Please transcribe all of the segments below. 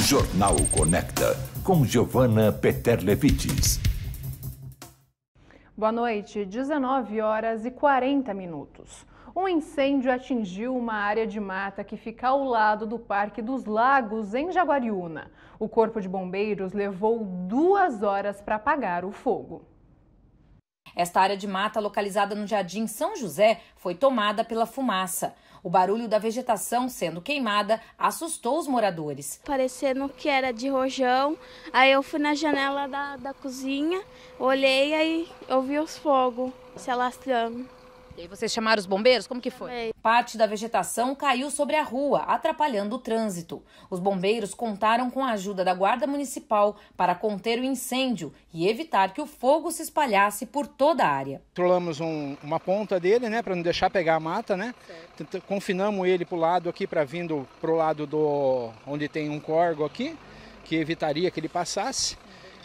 Jornal Conecta, com Giovanna Peterlevites. Boa noite, 19 horas e 40 minutos. Um incêndio atingiu uma área de mata que fica ao lado do Parque dos Lagos, em Jaguariúna. O Corpo de Bombeiros levou duas horas para apagar o fogo. Esta área de mata, localizada no Jardim São José, foi tomada pela fumaça. O barulho da vegetação sendo queimada assustou os moradores. Parecendo que era de rojão, aí eu fui na janela da, da cozinha, olhei e ouvi os fogos se alastrando. E aí vocês chamaram os bombeiros? Como que foi? Parte da vegetação caiu sobre a rua, atrapalhando o trânsito. Os bombeiros contaram com a ajuda da Guarda Municipal para conter o incêndio e evitar que o fogo se espalhasse por toda a área. Trolamos um, uma ponta dele, né, para não deixar pegar a mata, né? Certo. Confinamos ele para o lado aqui, para vindo para o lado do onde tem um corgo aqui, que evitaria que ele passasse.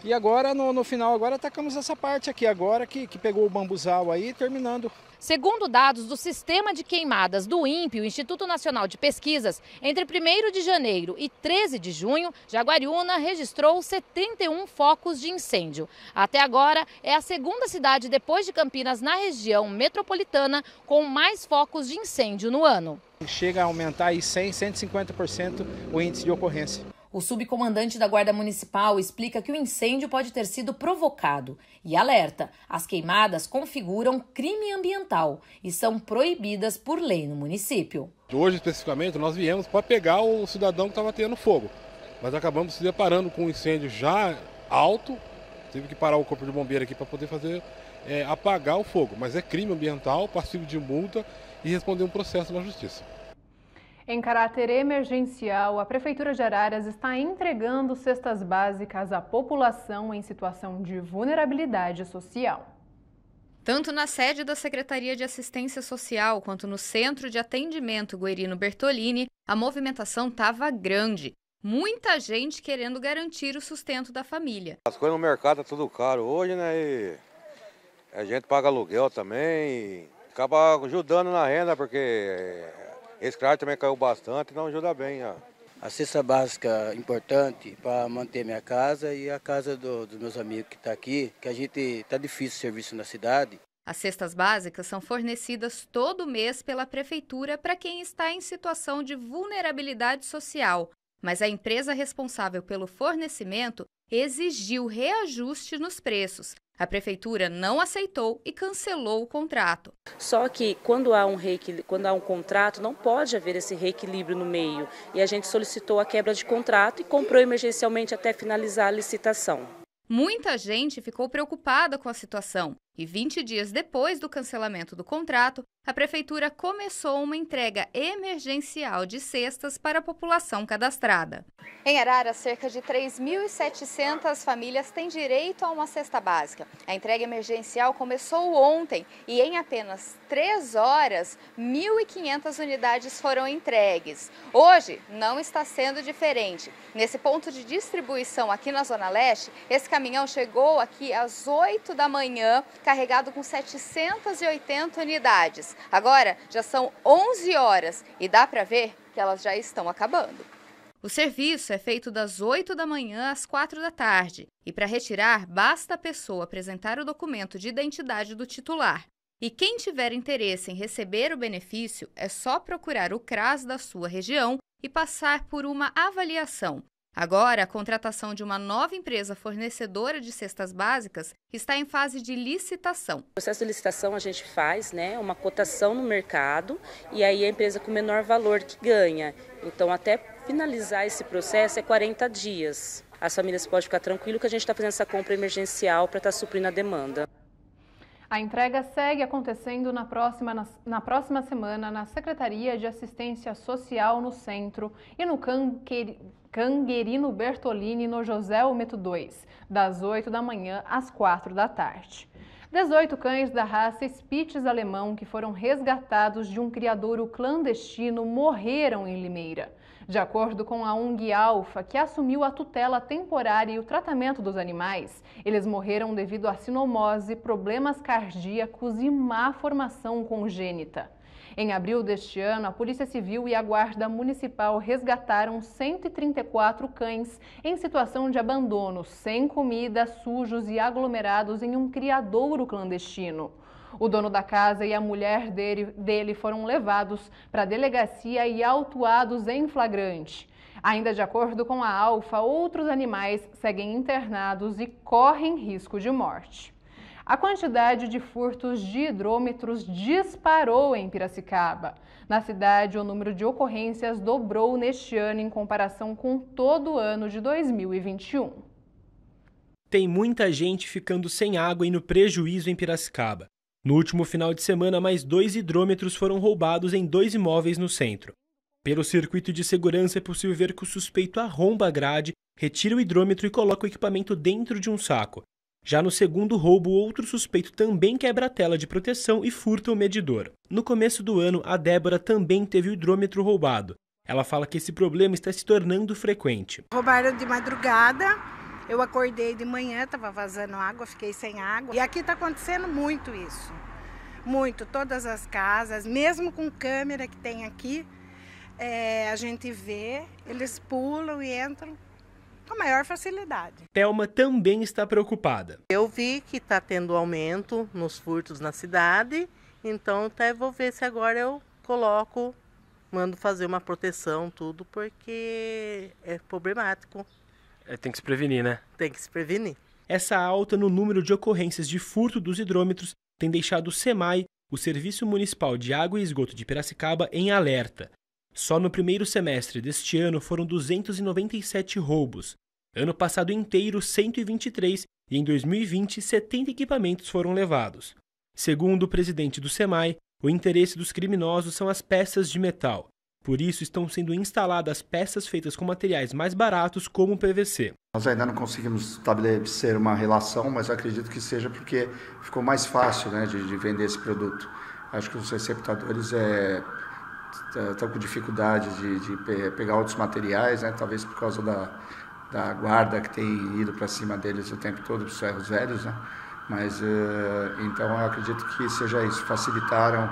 E agora, no, no final, agora atacamos essa parte aqui, agora que, que pegou o bambuzal aí, terminando Segundo dados do Sistema de Queimadas do INPE, o Instituto Nacional de Pesquisas, entre 1 de janeiro e 13 de junho, Jaguariúna registrou 71 focos de incêndio. Até agora, é a segunda cidade depois de Campinas na região metropolitana com mais focos de incêndio no ano. Chega a aumentar aí 100, 150% o índice de ocorrência. O subcomandante da Guarda Municipal explica que o incêndio pode ter sido provocado e alerta: as queimadas configuram crime ambiental e são proibidas por lei no município. Hoje, especificamente, nós viemos para pegar o cidadão que estava tendo fogo, mas acabamos se deparando com um incêndio já alto. Tive que parar o corpo de bombeiro aqui para poder fazer é, apagar o fogo, mas é crime ambiental, passivo de multa e responder um processo na justiça. Em caráter emergencial, a Prefeitura de Araras está entregando cestas básicas à população em situação de vulnerabilidade social. Tanto na sede da Secretaria de Assistência Social quanto no Centro de Atendimento Guerino Bertolini, a movimentação estava grande. Muita gente querendo garantir o sustento da família. As coisas no mercado estão tá tudo caro hoje, né? E a gente paga aluguel também e acaba ajudando na renda, porque esse crack também caiu bastante, não ajuda bem. Ó. A cesta básica importante para manter minha casa e a casa do, dos meus amigos que estão tá aqui, que a gente está difícil o serviço na cidade. As cestas básicas são fornecidas todo mês pela prefeitura para quem está em situação de vulnerabilidade social, mas a empresa responsável pelo fornecimento exigiu reajuste nos preços a prefeitura não aceitou e cancelou o contrato. Só que quando há um quando há um contrato, não pode haver esse reequilíbrio no meio. E a gente solicitou a quebra de contrato e comprou emergencialmente até finalizar a licitação. Muita gente ficou preocupada com a situação e 20 dias depois do cancelamento do contrato, a Prefeitura começou uma entrega emergencial de cestas para a população cadastrada. Em Arara, cerca de 3.700 famílias têm direito a uma cesta básica. A entrega emergencial começou ontem e em apenas três horas, 1.500 unidades foram entregues. Hoje não está sendo diferente. Nesse ponto de distribuição aqui na Zona Leste, esse caminhão chegou aqui às 8 da manhã, carregado com 780 unidades. Agora já são 11 horas e dá para ver que elas já estão acabando. O serviço é feito das 8 da manhã às 4 da tarde e para retirar basta a pessoa apresentar o documento de identidade do titular. E quem tiver interesse em receber o benefício é só procurar o CRAS da sua região e passar por uma avaliação. Agora, a contratação de uma nova empresa fornecedora de cestas básicas está em fase de licitação. O processo de licitação a gente faz né, uma cotação no mercado e aí a empresa com menor valor que ganha. Então, até finalizar esse processo é 40 dias. As famílias podem ficar tranquilas que a gente está fazendo essa compra emergencial para estar tá suprindo a demanda. A entrega segue acontecendo na próxima, na, na, próxima semana na Secretaria de Assistência Social no Centro e no CAN Canguerino Bertolini no José Ometo 2, das 8 da manhã às 4 da tarde. 18 cães da raça Spitz alemão que foram resgatados de um criadouro clandestino morreram em Limeira. De acordo com a ONG Alfa, que assumiu a tutela temporária e o tratamento dos animais, eles morreram devido a sinomose, problemas cardíacos e má formação congênita. Em abril deste ano, a Polícia Civil e a Guarda Municipal resgataram 134 cães em situação de abandono, sem comida, sujos e aglomerados em um criadouro clandestino. O dono da casa e a mulher dele, dele foram levados para a delegacia e autuados em flagrante. Ainda de acordo com a Alfa, outros animais seguem internados e correm risco de morte. A quantidade de furtos de hidrômetros disparou em Piracicaba. Na cidade, o número de ocorrências dobrou neste ano em comparação com todo o ano de 2021. Tem muita gente ficando sem água e no prejuízo em Piracicaba. No último final de semana, mais dois hidrômetros foram roubados em dois imóveis no centro. Pelo circuito de segurança, é possível ver que o suspeito arromba a grade, retira o hidrômetro e coloca o equipamento dentro de um saco. Já no segundo roubo, outro suspeito também quebra a tela de proteção e furta o medidor. No começo do ano, a Débora também teve o hidrômetro roubado. Ela fala que esse problema está se tornando frequente. Roubaram de madrugada, eu acordei de manhã, estava vazando água, fiquei sem água. E aqui está acontecendo muito isso. Muito, todas as casas, mesmo com câmera que tem aqui, é, a gente vê, eles pulam e entram com a maior facilidade. Thelma também está preocupada. Eu vi que está tendo aumento nos furtos na cidade, então até vou ver se agora eu coloco, mando fazer uma proteção, tudo, porque é problemático. É, tem que se prevenir, né? Tem que se prevenir. Essa alta no número de ocorrências de furto dos hidrômetros tem deixado o SEMAI, o Serviço Municipal de Água e Esgoto de Piracicaba, em alerta. Só no primeiro semestre deste ano foram 297 roubos. Ano passado inteiro, 123 e em 2020, 70 equipamentos foram levados. Segundo o presidente do SEMAI, o interesse dos criminosos são as peças de metal. Por isso, estão sendo instaladas peças feitas com materiais mais baratos, como o PVC. Nós ainda não conseguimos estabelecer uma relação, mas acredito que seja porque ficou mais fácil né, de, de, vender esse produto. Acho que os receptadores é, estão eh, tá com dificuldade de, de, pegar outros materiais, né? talvez por causa da, da guarda que tem ido para cima deles o tempo todo, os ferros velhos. Né? Mas, eh, então, eu acredito que seja isso, facilitaram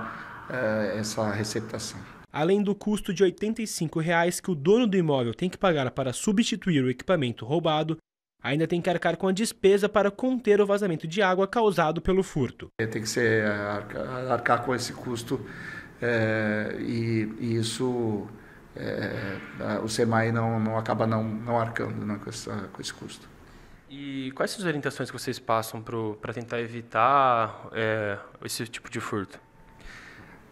eh, essa receptação. Além do custo de R$ 85,00 que o dono do imóvel tem que pagar para substituir o equipamento roubado, ainda tem que arcar com a despesa para conter o vazamento de água causado pelo furto. Tem que ser arcar, arcar com esse custo é, e, e, isso é, o SEMAI não, não acaba não, não arcando né, com, essa, com esse custo. E quais são as orientações que vocês passam para tentar evitar é, esse tipo de furto?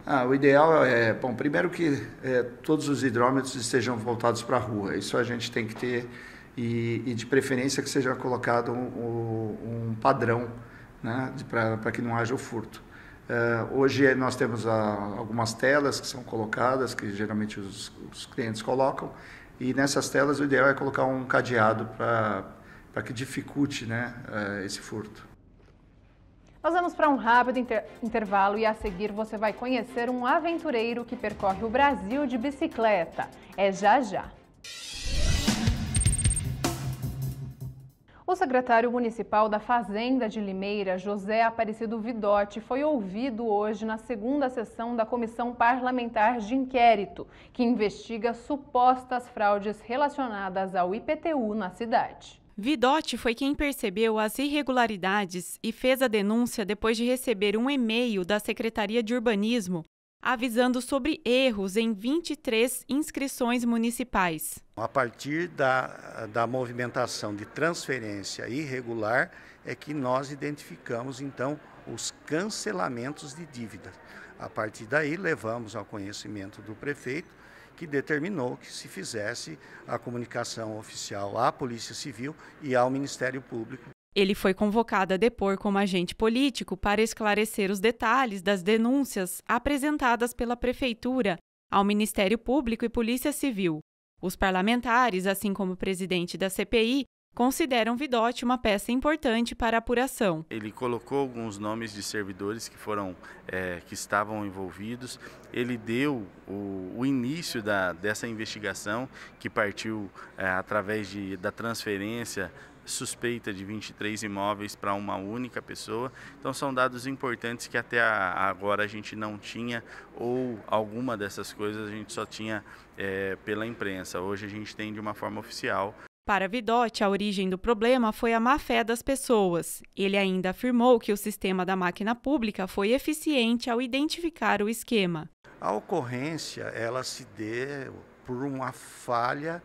Ah, o ideal é, bom, primeiro que é, todos os hidrômetros estejam voltados para a rua. Isso a gente tem que ter e, e de preferência que seja colocado um, um padrão, né, para que não haja o furto. Eh, hoje nós temos ah, algumas telas que são colocadas, que geralmente os, clientes colocam, e nessas telas o ideal é colocar um cadeado para que dificulte né, eh, esse furto. Nós vamos para um rápido inter intervalo e a seguir você vai conhecer um aventureiro que percorre o Brasil de bicicleta. É já já. O secretário municipal da Fazenda de Limeira, José Aparecido Vidotti, foi ouvido hoje na segunda sessão da Comissão Parlamentar de Inquérito, que investiga supostas fraudes relacionadas ao IPTU na cidade. Vidotti foi quem percebeu as irregularidades e fez a denúncia depois de receber um e-mail da Secretaria de Urbanismo avisando sobre erros em 23 inscrições municipais. A partir da, da movimentação de transferência irregular é que nós identificamos então os cancelamentos de dívidas. A partir daí levamos ao conhecimento do prefeito que determinou que se fizesse a comunicação oficial à Polícia Civil e ao Ministério Público ele foi convocado a depor como agente político para esclarecer os detalhes das denúncias apresentadas pela Prefeitura ao Ministério Público e Polícia Civil. Os parlamentares, assim como o presidente da CPI, consideram Vidotti uma peça importante para a apuração. Ele colocou alguns nomes de servidores que foram é, que estavam envolvidos. Ele deu o, o início da, dessa investigação que partiu é, através de, da transferência suspeita de 23 imóveis para uma única pessoa. Então são dados importantes que até agora a gente não tinha ou alguma dessas coisas a gente só tinha é, pela imprensa. Hoje a gente tem de uma forma oficial. Para Vidotti, a origem do problema foi a má fé das pessoas. Ele ainda afirmou que o sistema da máquina pública foi eficiente ao identificar o esquema. A ocorrência, ela se deu por uma falha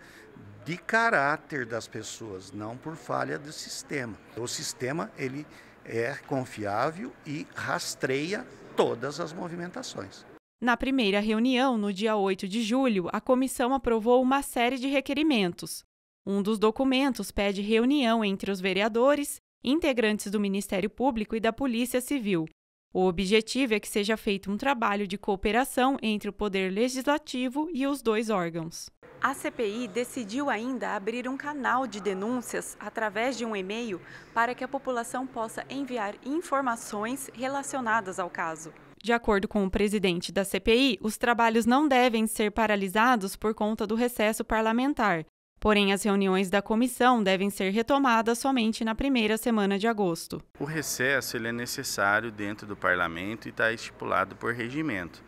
de caráter das pessoas, não por falha do sistema. O sistema ele é confiável e rastreia todas as movimentações. Na primeira reunião, no dia 8 de julho, a comissão aprovou uma série de requerimentos. Um dos documentos pede reunião entre os vereadores, integrantes do Ministério Público e da Polícia Civil. O objetivo é que seja feito um trabalho de cooperação entre o Poder Legislativo e os dois órgãos. A CPI decidiu ainda abrir um canal de denúncias através de um e-mail para que a população possa enviar informações relacionadas ao caso. De acordo com o presidente da CPI, os trabalhos não devem ser paralisados por conta do recesso parlamentar. Porém, as reuniões da comissão devem ser retomadas somente na primeira semana de agosto. O recesso ele é necessário dentro do parlamento e está estipulado por regimento.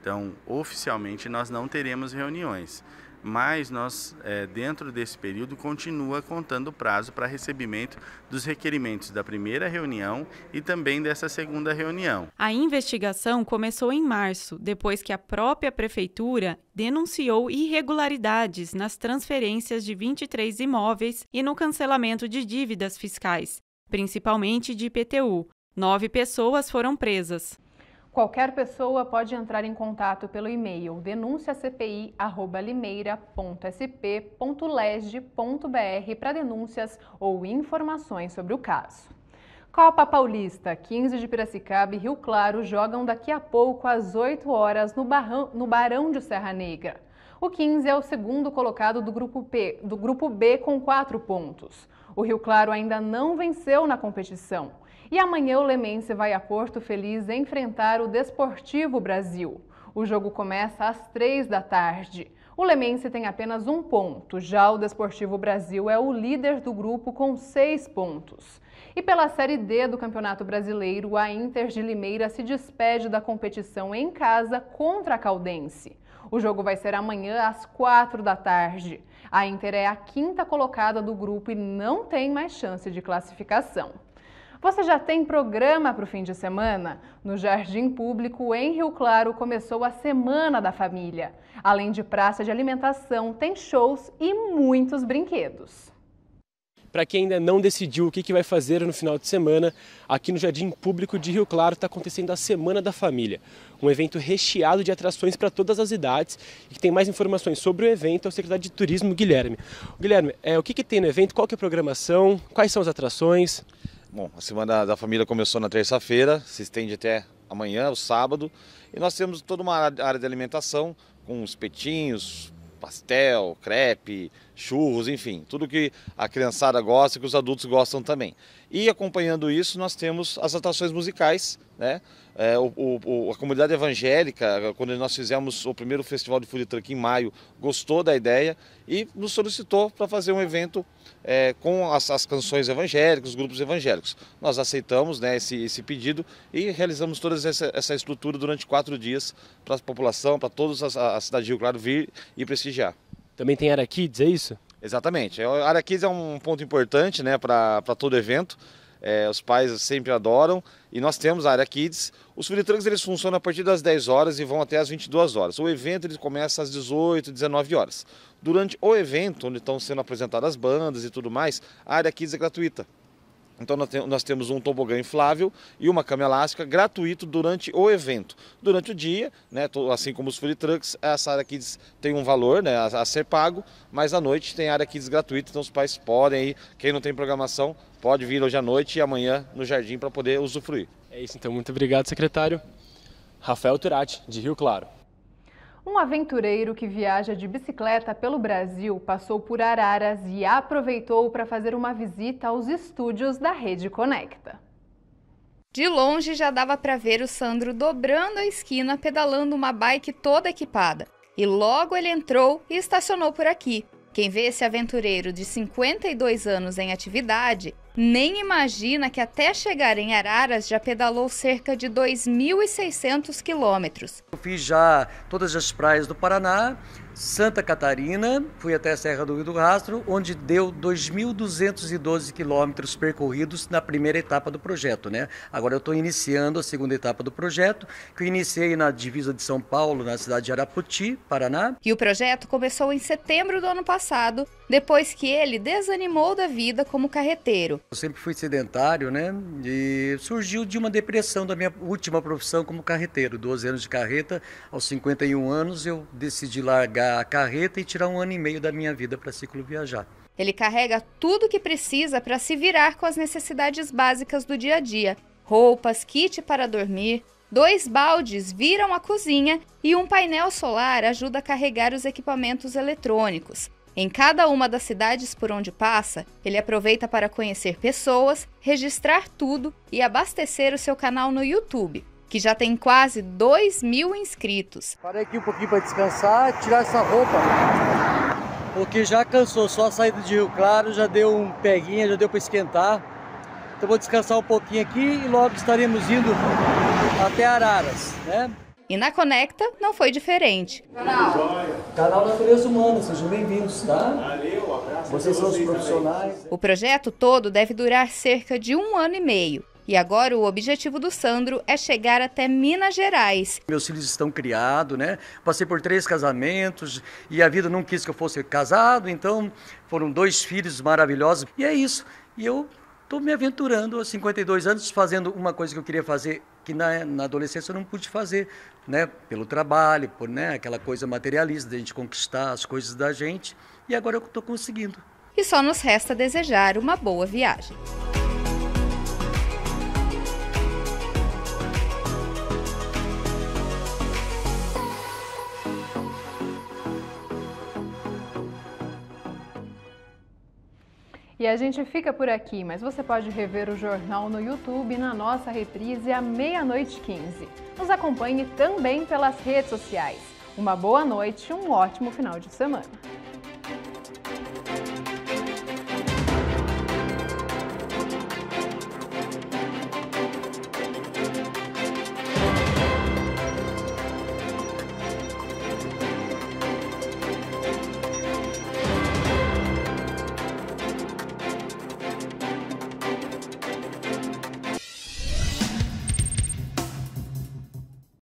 Então, oficialmente, nós não teremos reuniões mas nós, é, dentro desse período, continua contando o prazo para recebimento dos requerimentos da primeira reunião e também dessa segunda reunião. A investigação começou em março, depois que a própria prefeitura denunciou irregularidades nas transferências de 23 imóveis e no cancelamento de dívidas fiscais, principalmente de IPTU. Nove pessoas foram presas. Qualquer pessoa pode entrar em contato pelo e-mail denunciacpi.limeira.sp.lesde.br para denúncias ou informações sobre o caso. Copa Paulista, 15 de Piracicaba e Rio Claro jogam daqui a pouco às 8 horas no, no Barão de Serra Negra. O 15 é o segundo colocado do grupo, P, do grupo B com 4 pontos. O Rio Claro ainda não venceu na competição. E amanhã o Lemense vai a Porto Feliz enfrentar o Desportivo Brasil. O jogo começa às três da tarde. O Lemense tem apenas um ponto, já o Desportivo Brasil é o líder do grupo com seis pontos. E pela Série D do Campeonato Brasileiro, a Inter de Limeira se despede da competição em casa contra a Caldense. O jogo vai ser amanhã às quatro da tarde. A Inter é a quinta colocada do grupo e não tem mais chance de classificação. Você já tem programa para o fim de semana? No Jardim Público, em Rio Claro, começou a Semana da Família. Além de praça de alimentação, tem shows e muitos brinquedos. Para quem ainda não decidiu o que, vai fazer no final de semana, aqui no Jardim Público de Rio Claro está acontecendo a Semana da Família, um evento recheado de atrações para todas as idades. E que tem mais informações sobre o evento é o secretário de Turismo, Guilherme. Guilherme, é, o que, que tem no evento? Qual é a programação? Quais são as atrações? Bom, a Semana da Família começou na terça-feira, se estende até amanhã, o sábado, e nós temos toda uma área de alimentação com espetinhos, pastel, crepe, churros, enfim, tudo que a criançada gosta e que os adultos gostam também. E acompanhando isso, nós temos as atrações musicais né? É, o, o, a comunidade evangélica, quando nós fizemos o primeiro festival de food truck em maio, gostou da ideia e nos solicitou para fazer um evento é, com as, as, canções evangélicas, os grupos evangélicos. Nós aceitamos né, esse, esse pedido e realizamos toda essa, essa estrutura durante quatro dias para a população, para toda a, a cidade de Rio Claro vir e prestigiar. Também tem Araquides, é isso? Exatamente. A é, Araquides é um ponto importante né, para todo evento. É, os pais sempre adoram. E nós temos a área Kids. Os food trucks eles funcionam a partir das 10 horas e vão até as 22 horas. O evento ele começa às 18, 19 horas. Durante o evento, onde estão sendo apresentadas as bandas e tudo mais, a área Kids é gratuita. Então nós temos um tobogã inflável e uma cama elástica gratuito durante o evento. Durante o dia, né, assim como os free trucks, essa área kids tem um valor né, a ser pago, mas à noite tem área kids gratuita, então os pais podem ir, quem não tem programação, pode vir hoje à noite e amanhã no jardim para poder usufruir. É isso então, muito obrigado secretário. Rafael Turati, de Rio Claro. Um aventureiro que viaja de bicicleta pelo Brasil passou por Araras e aproveitou para fazer uma visita aos estúdios da Rede Conecta. De longe já dava para ver o Sandro dobrando a esquina pedalando uma bike toda equipada. E logo ele entrou e estacionou por aqui. Quem vê esse aventureiro de 52 anos em atividade nem imagina que até chegar em Araras já pedalou cerca de 2.600 quilômetros. Eu fiz já todas as praias do Paraná, Santa Catarina, fui até a Serra do Rio do Rastro, onde deu 2.212 quilômetros percorridos na primeira etapa do projeto. Né? Agora eu estou iniciando a segunda etapa do projeto, que eu iniciei na divisa de São Paulo, na cidade de Araputi, Paraná. E o projeto começou em setembro do ano passado, depois que ele desanimou da vida como carreteiro. Eu sempre fui sedentário, né? E surgiu de uma depressão da minha última profissão como carreteiro. 12 anos de carreta, aos 51 anos eu decidi largar a carreta e tirar um ano e meio da minha vida para ciclo viajar. Ele carrega tudo o que precisa para se virar com as necessidades básicas do dia a dia: roupas, kit para dormir, dois baldes viram a cozinha e um painel solar ajuda a carregar os equipamentos eletrônicos. Em cada uma das cidades por onde passa, ele aproveita para conhecer pessoas, registrar tudo e abastecer o seu canal no YouTube que já tem quase 2 mil inscritos. Parei aqui um pouquinho para descansar, tirar essa roupa, porque já cansou, só a saída de Rio Claro, já deu um peguinha, já deu para esquentar. Então vou descansar um pouquinho aqui e logo estaremos indo até Araras, né? E na Conecta não foi diferente. Canal, Canal Natureza Humana, sejam bem-vindos, tá? Valeu, abraço. Vocês são os profissionais. O projeto todo deve durar cerca de um ano e meio. E agora o objetivo do Sandro é chegar até Minas Gerais. Meus filhos estão criados, né? Passei por três casamentos e a vida não quis que eu fosse casado, então foram dois filhos maravilhosos. E é isso. E eu estou me aventurando aos 52 anos, fazendo uma coisa que eu queria fazer que na, na, adolescência eu não pude fazer, né? Pelo trabalho, por né? aquela coisa materialista de a gente conquistar as coisas da gente. E agora eu estou conseguindo. E só nos resta desejar uma boa viagem. E a gente fica por aqui, mas você pode rever o jornal no YouTube na nossa reprise à meia-noite 15. Nos acompanhe também pelas redes sociais. Uma boa noite, e um ótimo final de semana.